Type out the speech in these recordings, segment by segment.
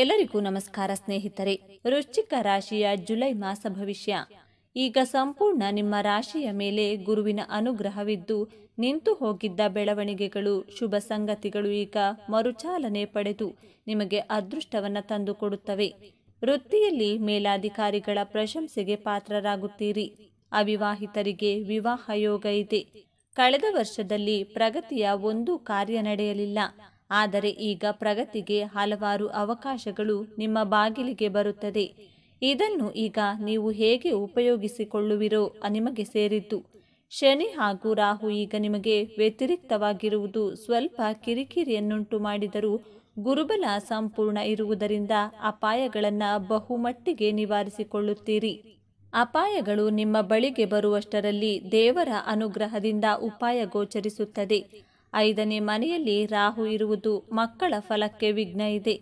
ಎಲ್ಲರಿಗೂ ನಮಸ್ಕಾರ ಸ್ನೇಹಿತರೆ ವೃಶ್ಚಿಕ ರಾಶಿಯ ಜುಲೈ ಮಾಸ ಭವಿಷ್ಯ ಈಗ ಸಂಪೂರ್ಣ ನಿಮ್ಮ ರಾಶಿಯ ಮೇಲೆ ಗುರುವಿನ ಅನುಗ್ರಹವಿದ್ದು ನಿಂತು ಹೋಗಿದ್ದ ಬೆಳವಣಿಗೆಗಳು ಶುಭ ಸಂಗತಿಗಳು ಈಗ ಮರುಚಾಲನೆ ಪಡೆದು ನಿಮಗೆ ಅದೃಷ್ಟವನ್ನು ತಂದುಕೊಡುತ್ತವೆ ವೃತ್ತಿಯಲ್ಲಿ ಮೇಲಾಧಿಕಾರಿಗಳ ಪ್ರಶಂಸೆಗೆ ಪಾತ್ರರಾಗುತ್ತೀರಿ ಅವಿವಾಹಿತರಿಗೆ ವಿವಾಹ ಯೋಗ ಇದೆ ಕಳೆದ ವರ್ಷದಲ್ಲಿ ಪ್ರಗತಿಯ ಒಂದು ಕಾರ್ಯ ನಡೆಯಲಿಲ್ಲ ಆದರೆ ಈಗ ಪ್ರಗತಿಗೆ ಹಲವಾರು ಅವಕಾಶಗಳು ನಿಮ್ಮ ಬಾಗಿಲಿಗೆ ಬರುತ್ತದೆ ಇದನ್ನು ಈಗ ನೀವು ಹೇಗೆ ಉಪಯೋಗಿಸಿಕೊಳ್ಳುವಿರೋ ನಿಮಗೆ ಸೇರಿದ್ದು ಶನಿ ಹಾಗೂ ರಾಹು ಈಗ ನಿಮಗೆ ವ್ಯತಿರಿಕ್ತವಾಗಿರುವುದು ಸ್ವಲ್ಪ ಕಿರಿಕಿರಿಯನ್ನುಂಟು ಮಾಡಿದರೂ ಗುರುಬಲ ಸಂಪೂರ್ಣ ಇರುವುದರಿಂದ ಅಪಾಯಗಳನ್ನು ಬಹುಮಟ್ಟಿಗೆ ನಿವಾರಿಸಿಕೊಳ್ಳುತ್ತೀರಿ ಅಪಾಯಗಳು ನಿಮ್ಮ ಬಳಿಗೆ ಬರುವಷ್ಟರಲ್ಲಿ ದೇವರ ಅನುಗ್ರಹದಿಂದ ಉಪಾಯ ಗೋಚರಿಸುತ್ತದೆ ಐದನೇ ಮನೆಯಲ್ಲಿ ರಾಹು ಇರುವುದು ಮಕ್ಕಳ ಫಲಕ್ಕೆ ವಿಘ್ನ ಇದೆ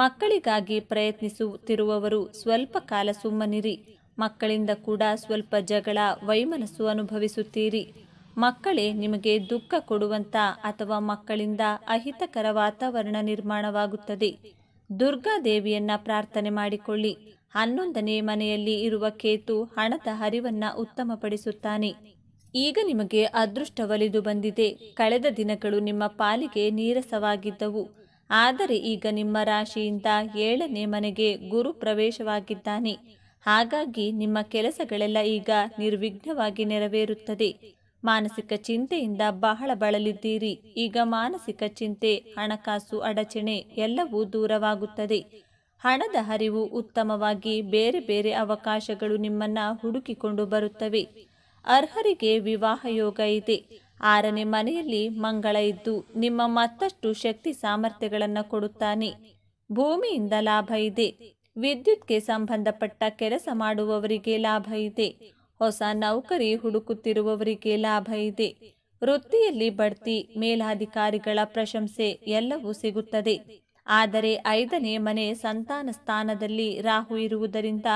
ಮಕ್ಕಳಿಗಾಗಿ ಪ್ರಯತ್ನಿಸುತ್ತಿರುವವರು ಸ್ವಲ್ಪ ಕಾಲ ಸುಮ್ಮನಿರಿ ಮಕ್ಕಳಿಂದ ಕೂಡ ಸ್ವಲ್ಪ ಜಗಳ ವೈಮನಸ್ಸು ಅನುಭವಿಸುತ್ತೀರಿ ಮಕ್ಕಳೇ ನಿಮಗೆ ದುಃಖ ಕೊಡುವಂತ ಅಥವಾ ಮಕ್ಕಳಿಂದ ಅಹಿತಕರ ವಾತಾವರಣ ನಿರ್ಮಾಣವಾಗುತ್ತದೆ ದುರ್ಗಾದೇವಿಯನ್ನ ಪ್ರಾರ್ಥನೆ ಮಾಡಿಕೊಳ್ಳಿ ಹನ್ನೊಂದನೇ ಮನೆಯಲ್ಲಿ ಇರುವ ಕೇತು ಹಣದ ಹರಿವನ್ನ ಉತ್ತಮಪಡಿಸುತ್ತಾನೆ ಈಗ ನಿಮಗೆ ಅದೃಷ್ಟ ಒಲಿದು ಬಂದಿದೆ ಕಳೆದ ದಿನಗಳು ನಿಮ್ಮ ಪಾಲಿಗೆ ನೀರಸವಾಗಿದ್ದವು ಆದರೆ ಈಗ ನಿಮ್ಮ ರಾಶಿಯಿಂದ ಏಳನೇ ಮನೆಗೆ ಗುರು ಪ್ರವೇಶವಾಗಿದ್ದಾನೆ ಹಾಗಾಗಿ ನಿಮ್ಮ ಕೆಲಸಗಳೆಲ್ಲ ಈಗ ನಿರ್ವಿಘ್ನವಾಗಿ ನೆರವೇರುತ್ತದೆ ಮಾನಸಿಕ ಚಿಂತೆಯಿಂದ ಬಹಳ ಬಳಲಿದ್ದೀರಿ ಈಗ ಮಾನಸಿಕ ಚಿಂತೆ ಹಣಕಾಸು ಅಡಚಣೆ ಎಲ್ಲವೂ ದೂರವಾಗುತ್ತದೆ ಹಣದ ಹರಿವು ಉತ್ತಮವಾಗಿ ಬೇರೆ ಬೇರೆ ಅವಕಾಶಗಳು ನಿಮ್ಮನ್ನು ಹುಡುಕಿಕೊಂಡು ಬರುತ್ತವೆ ಅರ್ಹರಿಗೆ ವಿವಾಹ ಯೋಗ ಇದೆ ಆರನೇ ಮನೆಯಲ್ಲಿ ಮಂಗಳ ಇದ್ದು ನಿಮ್ಮ ಮತ್ತಷ್ಟು ಶಕ್ತಿ ಸಾಮರ್ಥ್ಯಗಳನ್ನು ಕೊಡುತ್ತಾನೆ ಭೂಮಿಯಿಂದ ಲಾಭ ಇದೆ ವಿದ್ಯುತ್ಗೆ ಸಂಬಂಧಪಟ್ಟ ಕೆಲಸ ಮಾಡುವವರಿಗೆ ಲಾಭ ಇದೆ ಹೊಸ ನೌಕರಿ ಹುಡುಕುತ್ತಿರುವವರಿಗೆ ಲಾಭ ಇದೆ ವೃತ್ತಿಯಲ್ಲಿ ಬಡ್ತಿ ಮೇಲಾಧಿಕಾರಿಗಳ ಪ್ರಶಂಸೆ ಎಲ್ಲವೂ ಸಿಗುತ್ತದೆ ಆದರೆ ಐದನೇ ಮನೆ ಸಂತಾನ ಸ್ಥಾನದಲ್ಲಿ ರಾಹು ಇರುವುದರಿಂದ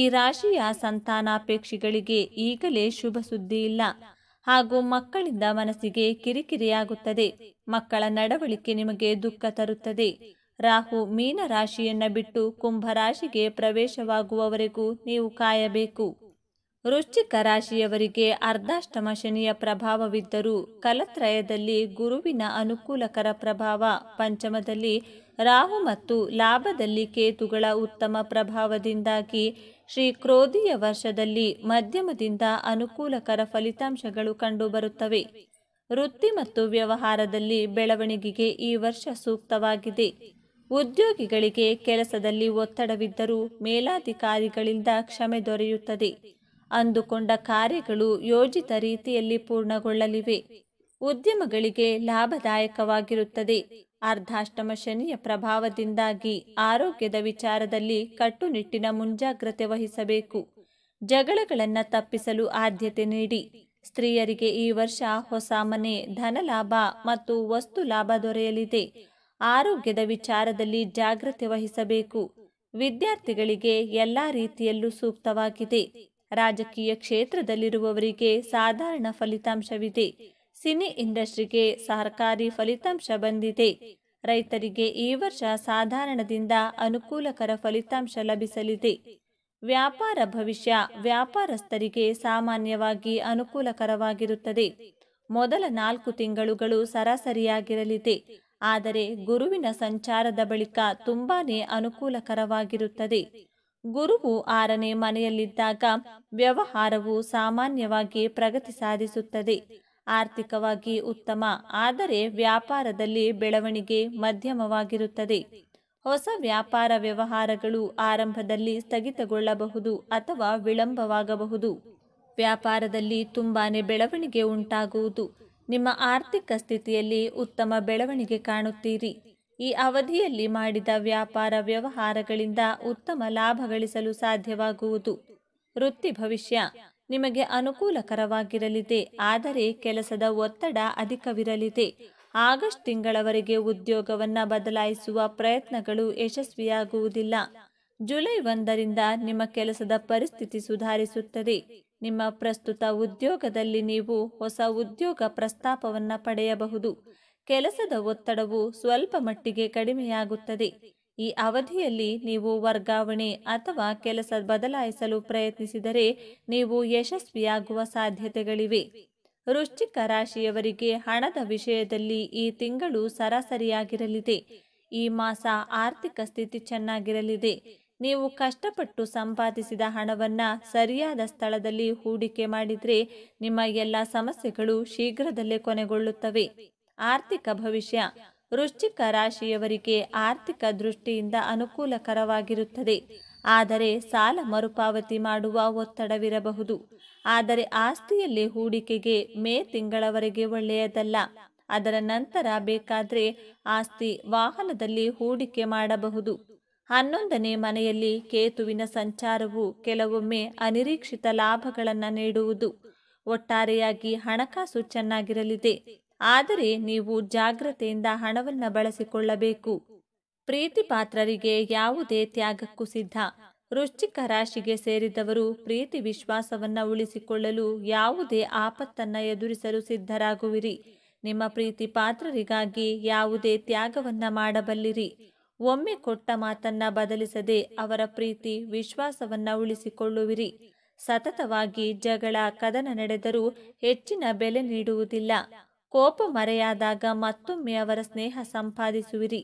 ಈ ರಾಶಿಯ ಸಂತಾನಾಪೇಕ್ಷಿಗಳಿಗೆ ಈಗಲೇ ಶುಭ ಸುದ್ದಿ ಇಲ್ಲ ಹಾಗೂ ಮಕ್ಕಳಿಂದ ಮನಸ್ಸಿಗೆ ಕಿರಿಕಿರಿಯಾಗುತ್ತದೆ ಮಕ್ಕಳ ನಡವಳಿಕೆ ನಿಮಗೆ ದುಃಖ ತರುತ್ತದೆ ರಾಹು ಮೀನ ರಾಶಿಯನ್ನ ಬಿಟ್ಟು ಕುಂಭರಾಶಿಗೆ ಪ್ರವೇಶವಾಗುವವರೆಗೂ ನೀವು ಕಾಯಬೇಕು ವೃಶ್ಚಿಕ ರಾಶಿಯವರಿಗೆ ಅರ್ಧಾಷ್ಟಮ ಶನಿಯ ಪ್ರಭಾವವಿದ್ದರೂ ಕಲತ್ರಯದಲ್ಲಿ ಗುರುವಿನ ಅನುಕೂಲಕರ ಪ್ರಭಾವ ಪಂಚಮದಲ್ಲಿ ರಾಹು ಮತ್ತು ಲಾಭದಲ್ಲಿ ಕೇತುಗಳ ಉತ್ತಮ ಪ್ರಭಾವದಿಂದಾಗಿ ಶ್ರೀ ಕ್ರೋಧಿಯ ವರ್ಷದಲ್ಲಿ ಮಧ್ಯಮದಿಂದ ಅನುಕೂಲಕರ ಫಲಿತಾಂಶಗಳು ಕಂಡುಬರುತ್ತವೆ ವೃತ್ತಿ ಮತ್ತು ವ್ಯವಹಾರದಲ್ಲಿ ಬೆಳವಣಿಗೆಗೆ ಈ ವರ್ಷ ಸೂಕ್ತವಾಗಿದೆ ಉದ್ಯೋಗಿಗಳಿಗೆ ಕೆಲಸದಲ್ಲಿ ಒತ್ತಡವಿದ್ದರೂ ಮೇಲಾಧಿಕಾರಿಗಳಿಂದ ಕ್ಷಮೆ ದೊರೆಯುತ್ತದೆ ಅಂದುಕೊಂಡ ಕಾರ್ಯಗಳು ಯೋಜಿತ ರೀತಿಯಲ್ಲಿ ಪೂರ್ಣಗೊಳ್ಳಲಿವೆ ಉದ್ಯಮಗಳಿಗೆ ಲಾಭದಾಯಕವಾಗಿರುತ್ತದೆ ಅರ್ಧಾಷ್ಟಮ ಶನಿಯ ಪ್ರಭಾವದಿಂದಾಗಿ ಆರೋಗ್ಯದ ವಿಚಾರದಲ್ಲಿ ಕಟ್ಟುನಿಟ್ಟಿನ ಮುಂಜಾಗ್ರತೆ ವಹಿಸಬೇಕು ಜಗಳಗಳನ್ನು ತಪ್ಪಿಸಲು ಆದ್ಯತೆ ನೀಡಿ ಸ್ತ್ರೀಯರಿಗೆ ಈ ವರ್ಷ ಹೊಸ ಮನೆ ಧನಲಾಭ ಮತ್ತು ವಸ್ತು ಲಾಭ ದೊರೆಯಲಿದೆ ಆರೋಗ್ಯದ ವಿಚಾರದಲ್ಲಿ ಜಾಗ್ರತೆ ವಹಿಸಬೇಕು ವಿದ್ಯಾರ್ಥಿಗಳಿಗೆ ಎಲ್ಲ ರೀತಿಯಲ್ಲೂ ಸೂಕ್ತವಾಗಿದೆ ರಾಜಕೀಯ ಕ್ಷೇತ್ರದಲ್ಲಿರುವವರಿಗೆ ಸಾಧಾರಣ ಫಲಿತಾಂಶವಿದೆ ಸಿನಿ ಇಂಡಸ್ಟ್ರಿಗೆ ಸಹಕಾರಿ ಫಲಿತಾಂಶ ಬಂದಿದೆ ರೈತರಿಗೆ ಈ ವರ್ಷ ಸಾಧಾರಣದಿಂದ ಅನುಕೂಲಕರ ಫಲಿತಾಂಶ ಲಭಿಸಲಿದೆ ವ್ಯಾಪಾರ ಭವಿಷ್ಯ ವ್ಯಾಪಾರಸ್ಥರಿಗೆ ಸಾಮಾನ್ಯವಾಗಿ ಅನುಕೂಲಕರವಾಗಿರುತ್ತದೆ ಮೊದಲ ನಾಲ್ಕು ತಿಂಗಳುಗಳು ಸರಾಸರಿಯಾಗಿರಲಿದೆ ಆದರೆ ಗುರುವಿನ ಸಂಚಾರದ ಬಳಿಕ ತುಂಬಾನೇ ಅನುಕೂಲಕರವಾಗಿರುತ್ತದೆ ಗುರುವು ಆರನೇ ಮನೆಯಲ್ಲಿದ್ದಾಗ ವ್ಯವಹಾರವು ಸಾಮಾನ್ಯವಾಗಿ ಪ್ರಗತಿ ಸಾಧಿಸುತ್ತದೆ ಆರ್ಥಿಕವಾಗಿ ಉತ್ತಮ ಆದರೆ ವ್ಯಾಪಾರದಲ್ಲಿ ಬೆಳವಣಿಗೆ ಮಧ್ಯಮವಾಗಿರುತ್ತದೆ ಹೊಸ ವ್ಯಾಪಾರ ವ್ಯವಹಾರಗಳು ಆರಂಭದಲ್ಲಿ ಸ್ಥಗಿತಗೊಳ್ಳಬಹುದು ಅಥವಾ ವಿಳಂಬವಾಗಬಹುದು ವ್ಯಾಪಾರದಲ್ಲಿ ತುಂಬಾ ಬೆಳವಣಿಗೆ ಉಂಟಾಗುವುದು ನಿಮ್ಮ ಆರ್ಥಿಕ ಸ್ಥಿತಿಯಲ್ಲಿ ಉತ್ತಮ ಬೆಳವಣಿಗೆ ಕಾಣುತ್ತೀರಿ ಈ ಅವಧಿಯಲ್ಲಿ ಮಾಡಿದ ವ್ಯಾಪಾರ ವ್ಯವಹಾರಗಳಿಂದ ಉತ್ತಮ ಲಾಭ ಗಳಿಸಲು ಸಾಧ್ಯವಾಗುವುದು ವೃತ್ತಿ ಭವಿಷ್ಯ ನಿಮಗೆ ಅನುಕೂಲಕರವಾಗಿರಲಿದೆ ಆದರೆ ಕೆಲಸದ ಒತ್ತಡ ಅಧಿಕವಿರಲಿದೆ ಆಗಸ್ಟ್ ತಿಂಗಳವರೆಗೆ ಉದ್ಯೋಗವನ್ನು ಬದಲಾಯಿಸುವ ಪ್ರಯತ್ನಗಳು ಯಶಸ್ವಿಯಾಗುವುದಿಲ್ಲ ಜುಲೈ ಒಂದರಿಂದ ನಿಮ್ಮ ಕೆಲಸದ ಪರಿಸ್ಥಿತಿ ಸುಧಾರಿಸುತ್ತದೆ ನಿಮ್ಮ ಪ್ರಸ್ತುತ ಉದ್ಯೋಗದಲ್ಲಿ ನೀವು ಹೊಸ ಉದ್ಯೋಗ ಪ್ರಸ್ತಾಪವನ್ನು ಪಡೆಯಬಹುದು ಕೆಲಸದ ಒತ್ತಡವು ಸ್ವಲ್ಪ ಮಟ್ಟಿಗೆ ಕಡಿಮೆಯಾಗುತ್ತದೆ ಈ ಅವಧಿಯಲ್ಲಿ ನೀವು ವರ್ಗಾವಣೆ ಅಥವಾ ಕೆಲಸ ಬದಲಾಯಿಸಲು ಪ್ರಯತ್ನಿಸಿದರೆ ನೀವು ಯಶಸ್ವಿಯಾಗುವ ಸಾಧ್ಯತೆಗಳಿವೆ ವೃಶ್ಚಿಕ ರಾಶಿಯವರಿಗೆ ಹಣದ ವಿಷಯದಲ್ಲಿ ಈ ತಿಂಗಳು ಸರಾಸರಿಯಾಗಿರಲಿದೆ ಈ ಮಾಸ ಆರ್ಥಿಕ ಸ್ಥಿತಿ ಚೆನ್ನಾಗಿರಲಿದೆ ನೀವು ಕಷ್ಟಪಟ್ಟು ಸಂಪಾದಿಸಿದ ಹಣವನ್ನು ಸರಿಯಾದ ಸ್ಥಳದಲ್ಲಿ ಹೂಡಿಕೆ ಮಾಡಿದರೆ ನಿಮ್ಮ ಎಲ್ಲ ಸಮಸ್ಯೆಗಳು ಶೀಘ್ರದಲ್ಲೇ ಕೊನೆಗೊಳ್ಳುತ್ತವೆ ಆರ್ಥಿಕ ಭವಿಷ್ಯ ವೃಶ್ಚಿಕ ರಾಶಿಯವರಿಗೆ ಆರ್ಥಿಕ ದೃಷ್ಟಿಯಿಂದ ಅನುಕೂಲಕರವಾಗಿರುತ್ತದೆ ಆದರೆ ಸಾಲ ಮರುಪಾವತಿ ಮಾಡುವ ಒತ್ತಡವಿರಬಹುದು ಆದರೆ ಆಸ್ತಿಯಲ್ಲಿ ಹೂಡಿಕೆಗೆ ಮೇ ತಿಂಗಳವರೆಗೆ ಒಳ್ಳೆಯದಲ್ಲ ಅದರ ನಂತರ ಬೇಕಾದರೆ ಆಸ್ತಿ ವಾಹನದಲ್ಲಿ ಹೂಡಿಕೆ ಮಾಡಬಹುದು ಹನ್ನೊಂದನೇ ಮನೆಯಲ್ಲಿ ಕೇತುವಿನ ಸಂಚಾರವು ಕೆಲವೊಮ್ಮೆ ಅನಿರೀಕ್ಷಿತ ಲಾಭಗಳನ್ನು ನೀಡುವುದು ಒಟ್ಟಾರೆಯಾಗಿ ಹಣಕಾಸು ಚೆನ್ನಾಗಿರಲಿದೆ ಆದರೆ ನೀವು ಜಾಗ್ರತೆಯಿಂದ ಹಣವನ್ನು ಬಳಸಿಕೊಳ್ಳಬೇಕು ಪ್ರೀತಿ ಪಾತ್ರರಿಗೆ ಯಾವುದೇ ತ್ಯಾಗಕ್ಕೂ ಸಿದ್ಧ ವೃಶ್ಚಿಕ ರಾಶಿಗೆ ಸೇರಿದವರು ಪ್ರೀತಿ ವಿಶ್ವಾಸವನ್ನು ಉಳಿಸಿಕೊಳ್ಳಲು ಯಾವುದೇ ಆಪತ್ತನ್ನು ಎದುರಿಸಲು ಸಿದ್ಧರಾಗುವಿರಿ ನಿಮ್ಮ ಪ್ರೀತಿ ಪಾತ್ರರಿಗಾಗಿ ಯಾವುದೇ ತ್ಯಾಗವನ್ನು ಮಾಡಬಲ್ಲಿರಿ ಒಮ್ಮೆ ಕೊಟ್ಟ ಮಾತನ್ನ ಬದಲಿಸದೆ ಅವರ ಪ್ರೀತಿ ವಿಶ್ವಾಸವನ್ನು ಉಳಿಸಿಕೊಳ್ಳುವಿರಿ ಸತತವಾಗಿ ಜಗಳ ಕದನ ನಡೆದರೂ ಹೆಚ್ಚಿನ ಬೆಲೆ ನೀಡುವುದಿಲ್ಲ ಕೋಪ ಮರೆಯಾದಾಗ ಮತ್ತೊಮ್ಮೆ ಅವರ ಸ್ನೇಹ ಸಂಪಾದಿಸುವಿರಿ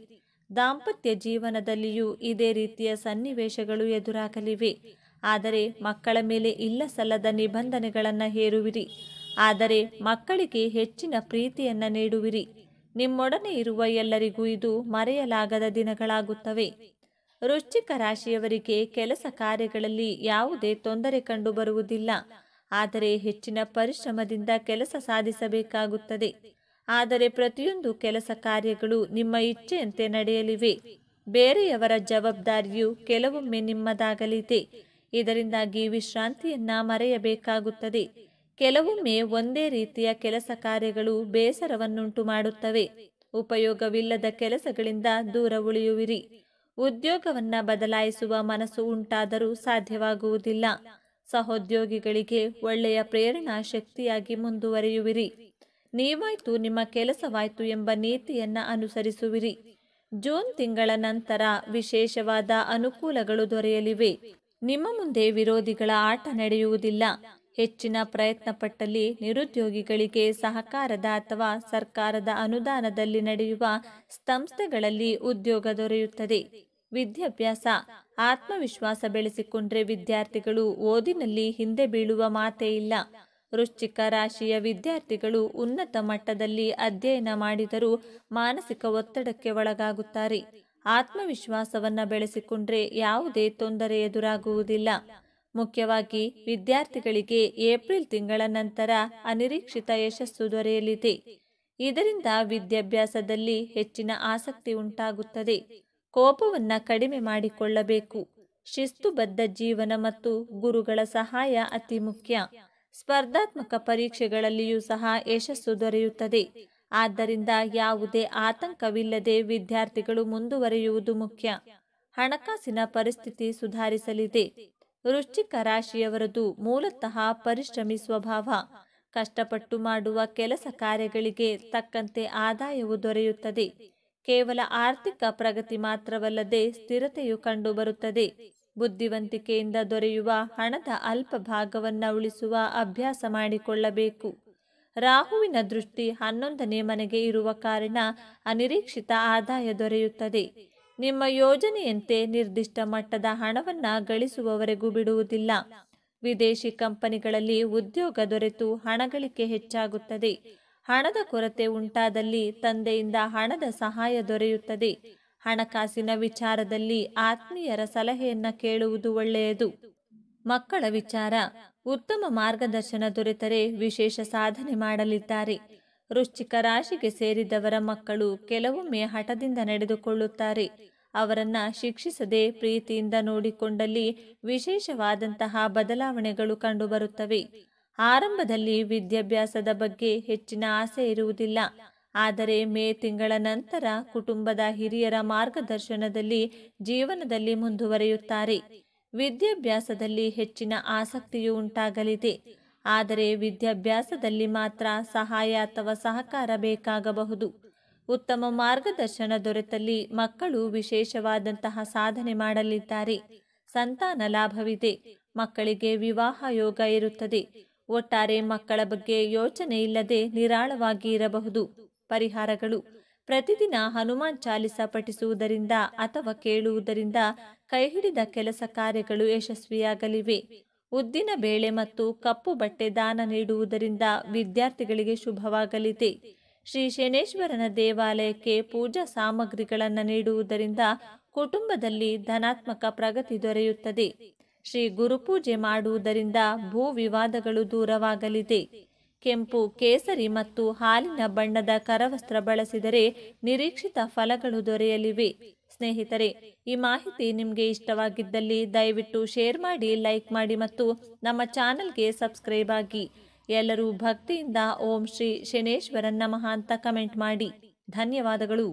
ದಾಂಪತ್ಯ ಜೀವನದಲ್ಲಿಯೂ ಇದೇ ರೀತಿಯ ಸನ್ನಿವೇಶಗಳು ಎದುರಾಗಲಿವೆ ಆದರೆ ಮಕ್ಕಳ ಮೇಲೆ ಇಲ್ಲ ಸಲ್ಲದ ನಿಬಂಧನೆಗಳನ್ನು ಹೇರುವಿರಿ ಆದರೆ ಮಕ್ಕಳಿಗೆ ಹೆಚ್ಚಿನ ಪ್ರೀತಿಯನ್ನು ನೀಡುವಿರಿ ನಿಮ್ಮೊಡನೆ ಇರುವ ಎಲ್ಲರಿಗೂ ಇದು ಮರೆಯಲಾಗದ ದಿನಗಳಾಗುತ್ತವೆ ವೃಶ್ಚಿಕ ರಾಶಿಯವರಿಗೆ ಕೆಲಸ ಕಾರ್ಯಗಳಲ್ಲಿ ಯಾವುದೇ ತೊಂದರೆ ಕಂಡುಬರುವುದಿಲ್ಲ ಆದರೆ ಹೆಚ್ಚಿನ ಪರಿಶ್ರಮದಿಂದ ಕೆಲಸ ಸಾಧಿಸಬೇಕಾಗುತ್ತದೆ ಆದರೆ ಪ್ರತಿಯೊಂದು ಕೆಲಸ ಕಾರ್ಯಗಳು ನಿಮ್ಮ ಇಚ್ಛೆಯಂತೆ ನಡೆಯಲಿವೆ ಬೇರೆಯವರ ಜವಾಬ್ದಾರಿಯು ಕೆಲವೊಮ್ಮೆ ನಿಮ್ಮದಾಗಲಿದೆ ಇದರಿಂದಾಗಿ ವಿಶ್ರಾಂತಿಯನ್ನ ಮರೆಯಬೇಕಾಗುತ್ತದೆ ಕೆಲವೊಮ್ಮೆ ಒಂದೇ ರೀತಿಯ ಕೆಲಸ ಕಾರ್ಯಗಳು ಬೇಸರವನ್ನುಂಟು ಮಾಡುತ್ತವೆ ಉಪಯೋಗವಿಲ್ಲದ ಕೆಲಸಗಳಿಂದ ದೂರ ಉಳಿಯುವಿರಿ ಉದ್ಯೋಗವನ್ನ ಬದಲಾಯಿಸುವ ಮನಸ್ಸು ಉಂಟಾದರೂ ಸಾಧ್ಯವಾಗುವುದಿಲ್ಲ ಸಹೋದ್ಯೋಗಿಗಳಿಗೆ ಒಳ್ಳೆಯ ಪ್ರೇರಣಾ ಶಕ್ತಿಯಾಗಿ ಮುಂದುವರಿಯುವಿರಿ ನೀವಾಯ್ತು ನಿಮ್ಮ ಕೆಲಸವಾಯ್ತು ಎಂಬ ನೀತಿಯನ್ನು ಅನುಸರಿಸುವಿರಿ ಜೂನ್ ತಿಂಗಳ ನಂತರ ವಿಶೇಷವಾದ ಅನುಕೂಲಗಳು ದೊರೆಯಲಿವೆ ನಿಮ್ಮ ಮುಂದೆ ವಿರೋಧಿಗಳ ಆಟ ನಡೆಯುವುದಿಲ್ಲ ಹೆಚ್ಚಿನ ಪ್ರಯತ್ನ ಪಟ್ಟಲ್ಲಿ ನಿರುದ್ಯೋಗಿಗಳಿಗೆ ಸಹಕಾರದ ಅಥವಾ ಸರ್ಕಾರದ ಅನುದಾನದಲ್ಲಿ ನಡೆಯುವ ಸಂಸ್ಥೆಗಳಲ್ಲಿ ಉದ್ಯೋಗ ದೊರೆಯುತ್ತದೆ ವಿದ್ಯಾಭ್ಯಾಸ ಆತ್ಮವಿಶ್ವಾಸ ಬೆಳೆಸಿಕೊಂಡ್ರೆ ವಿದ್ಯಾರ್ಥಿಗಳು ಓದಿನಲ್ಲಿ ಹಿಂದೆ ಬೀಳುವ ಮಾತೇ ಇಲ್ಲ ವೃಶ್ಚಿಕ ರಾಶಿಯ ವಿದ್ಯಾರ್ಥಿಗಳು ಉನ್ನತ ಮಟ್ಟದಲ್ಲಿ ಅಧ್ಯಯನ ಮಾಡಿದರೂ ಮಾನಸಿಕ ಒತ್ತಡಕ್ಕೆ ಒಳಗಾಗುತ್ತಾರೆ ಆತ್ಮವಿಶ್ವಾಸವನ್ನು ಬೆಳೆಸಿಕೊಂಡ್ರೆ ಯಾವುದೇ ತೊಂದರೆ ಎದುರಾಗುವುದಿಲ್ಲ ಮುಖ್ಯವಾಗಿ ವಿದ್ಯಾರ್ಥಿಗಳಿಗೆ ಏಪ್ರಿಲ್ ತಿಂಗಳ ನಂತರ ಅನಿರೀಕ್ಷಿತ ಯಶಸ್ಸು ದೊರೆಯಲಿದೆ ಇದರಿಂದ ವಿದ್ಯಾಭ್ಯಾಸದಲ್ಲಿ ಹೆಚ್ಚಿನ ಆಸಕ್ತಿ ಉಂಟಾಗುತ್ತದೆ ಕೋಪವನ್ನು ಕಡಿಮೆ ಮಾಡಿಕೊಳ್ಳಬೇಕು ಶಿಸ್ತುಬದ್ಧ ಜೀವನ ಮತ್ತು ಗುರುಗಳ ಸಹಾಯ ಅತಿ ಮುಖ್ಯ ಸ್ಪರ್ಧಾತ್ಮಕ ಪರೀಕ್ಷೆಗಳಲ್ಲಿಯೂ ಸಹ ಯಶಸ್ಸು ದೊರೆಯುತ್ತದೆ ಆದ್ದರಿಂದ ಯಾವುದೇ ಆತಂಕವಿಲ್ಲದೆ ವಿದ್ಯಾರ್ಥಿಗಳು ಮುಂದುವರಿಯುವುದು ಮುಖ್ಯ ಹಣಕಾಸಿನ ಪರಿಸ್ಥಿತಿ ಸುಧಾರಿಸಲಿದೆ ವೃಶ್ಚಿಕ ರಾಶಿಯವರದು ಮೂಲತಃ ಪರಿಶ್ರಮಿ ಸ್ವಭಾವ ಕಷ್ಟಪಟ್ಟು ಮಾಡುವ ಕೆಲಸ ಕಾರ್ಯಗಳಿಗೆ ತಕ್ಕಂತೆ ಆದಾಯವು ದೊರೆಯುತ್ತದೆ ಕೇವಲ ಆರ್ಥಿಕ ಪ್ರಗತಿ ಮಾತ್ರವಲ್ಲದೆ ಸ್ಥಿರತೆಯು ಕಂಡುಬರುತ್ತದೆ ಬುದ್ಧಿವಂತಿಕೆಯಿಂದ ದೊರೆಯುವ ಹಣದ ಅಲ್ಪ ಭಾಗವನ್ನು ಉಳಿಸುವ ಅಭ್ಯಾಸ ಮಾಡಿಕೊಳ್ಳಬೇಕು ರಾಹುವಿನ ದೃಷ್ಟಿ ಹನ್ನೊಂದನೇ ಮನೆಗೆ ಇರುವ ಕಾರಣ ಅನಿರೀಕ್ಷಿತ ಆದಾಯ ದೊರೆಯುತ್ತದೆ ನಿಮ್ಮ ಯೋಜನೆಯಂತೆ ನಿರ್ದಿಷ್ಟ ಮಟ್ಟದ ಹಣವನ್ನು ಗಳಿಸುವವರೆಗೂ ಬಿಡುವುದಿಲ್ಲ ವಿದೇಶಿ ಕಂಪನಿಗಳಲ್ಲಿ ಉದ್ಯೋಗ ದೊರೆತು ಹಣ ಹೆಚ್ಚಾಗುತ್ತದೆ ಹಣದ ಕೊರತೆ ಉಂಟಾದಲ್ಲಿ ತಂದೆಯಿಂದ ಹಣದ ಸಹಾಯ ದೊರೆಯುತ್ತದೆ ಹಣಕಾಸಿನ ವಿಚಾರದಲ್ಲಿ ಆತ್ಮೀಯರ ಸಲಹೆಯನ್ನ ಕೇಳುವುದು ಒಳ್ಳೆಯದು ಮಕ್ಕಳ ವಿಚಾರ ಉತ್ತಮ ಮಾರ್ಗದರ್ಶನ ದೊರೆತರೆ ವಿಶೇಷ ಸಾಧನೆ ಮಾಡಲಿದ್ದಾರೆ ವೃಶ್ಚಿಕ ರಾಶಿಗೆ ಸೇರಿದವರ ಮಕ್ಕಳು ಕೆಲವೊಮ್ಮೆ ಹಠದಿಂದ ನಡೆದುಕೊಳ್ಳುತ್ತಾರೆ ಅವರನ್ನ ಶಿಕ್ಷಿಸದೆ ಪ್ರೀತಿಯಿಂದ ನೋಡಿಕೊಂಡಲ್ಲಿ ವಿಶೇಷವಾದಂತಹ ಬದಲಾವಣೆಗಳು ಕಂಡುಬರುತ್ತವೆ ಆರಂಭದಲ್ಲಿ ವಿದ್ಯಾಭ್ಯಾಸದ ಬಗ್ಗೆ ಹೆಚ್ಚಿನ ಆಸೆ ಇರುವುದಿಲ್ಲ ಆದರೆ ಮೇ ತಿಂಗಳ ನಂತರ ಕುಟುಂಬದ ಹಿರಿಯರ ಮಾರ್ಗದರ್ಶನದಲ್ಲಿ ಜೀವನದಲ್ಲಿ ಮುಂದುವರಿಯುತ್ತಾರೆ ವಿದ್ಯಾಭ್ಯಾಸದಲ್ಲಿ ಹೆಚ್ಚಿನ ಆಸಕ್ತಿಯು ಉಂಟಾಗಲಿದೆ ಆದರೆ ವಿದ್ಯಾಭ್ಯಾಸದಲ್ಲಿ ಮಾತ್ರ ಸಹಾಯ ಅಥವಾ ಸಹಕಾರ ಬೇಕಾಗಬಹುದು ಉತ್ತಮ ಮಾರ್ಗದರ್ಶನ ದೊರೆತಲ್ಲಿ ಮಕ್ಕಳು ವಿಶೇಷವಾದಂತಹ ಸಾಧನೆ ಮಾಡಲಿದ್ದಾರೆ ಸಂತಾನ ಲಾಭವಿದೆ ಮಕ್ಕಳಿಗೆ ವಿವಾಹ ಯೋಗ ಇರುತ್ತದೆ ಒಟ್ಟಾರೆ ಮಕ್ಕಳ ಬಗ್ಗೆ ಯೋಚನೆ ಇಲ್ಲದೆ ನಿರಾಳವಾಗಿ ಇರಬಹುದು ಪರಿಹಾರಗಳು ಪ್ರತಿದಿನ ಹನುಮಾನ್ ಚಾಲಿಸ ಪಠಿಸುವುದರಿಂದ ಅಥವಾ ಕೇಳುವುದರಿಂದ ಕೈಹಿಡಿದ ಕೆಲಸ ಕಾರ್ಯಗಳು ಯಶಸ್ವಿಯಾಗಲಿವೆ ಉದ್ದಿನ ಬೇಳೆ ಮತ್ತು ಕಪ್ಪು ಬಟ್ಟೆ ದಾನ ನೀಡುವುದರಿಂದ ವಿದ್ಯಾರ್ಥಿಗಳಿಗೆ ಶುಭವಾಗಲಿದೆ ಶ್ರೀ ಶನೇಶ್ವರನ ದೇವಾಲಯಕ್ಕೆ ಪೂಜಾ ಸಾಮಗ್ರಿಗಳನ್ನು ನೀಡುವುದರಿಂದ ಕುಟುಂಬದಲ್ಲಿ ಧನಾತ್ಮಕ ಪ್ರಗತಿ ದೊರೆಯುತ್ತದೆ ಶ್ರೀ ಗುರುಪೂಜೆ ಮಾಡುವುದರಿಂದ ಭೂ ವಿವಾದಗಳು ದೂರವಾಗಲಿದೆ ಕೆಂಪು ಕೇಸರಿ ಮತ್ತು ಹಾಲಿನ ಬಣ್ಣದ ಕರವಸ್ತ್ರ ಬಳಸಿದರೆ ನಿರೀಕ್ಷಿತ ಫಲಗಳು ದೊರೆಯಲಿವೆ ಸ್ನೇಹಿತರೆ ಈ ಮಾಹಿತಿ ನಿಮಗೆ ಇಷ್ಟವಾಗಿದ್ದಲ್ಲಿ ದಯವಿಟ್ಟು ಶೇರ್ ಮಾಡಿ ಲೈಕ್ ಮಾಡಿ ಮತ್ತು ನಮ್ಮ ಚಾನಲ್ಗೆ ಸಬ್ಸ್ಕ್ರೈಬ್ ಆಗಿ ಎಲ್ಲರೂ ಭಕ್ತಿಯಿಂದ ಓಂ ಶ್ರೀ ಶನೇಶ್ವರ ನಮಃ ಅಂತ ಕಮೆಂಟ್ ಮಾಡಿ ಧನ್ಯವಾದಗಳು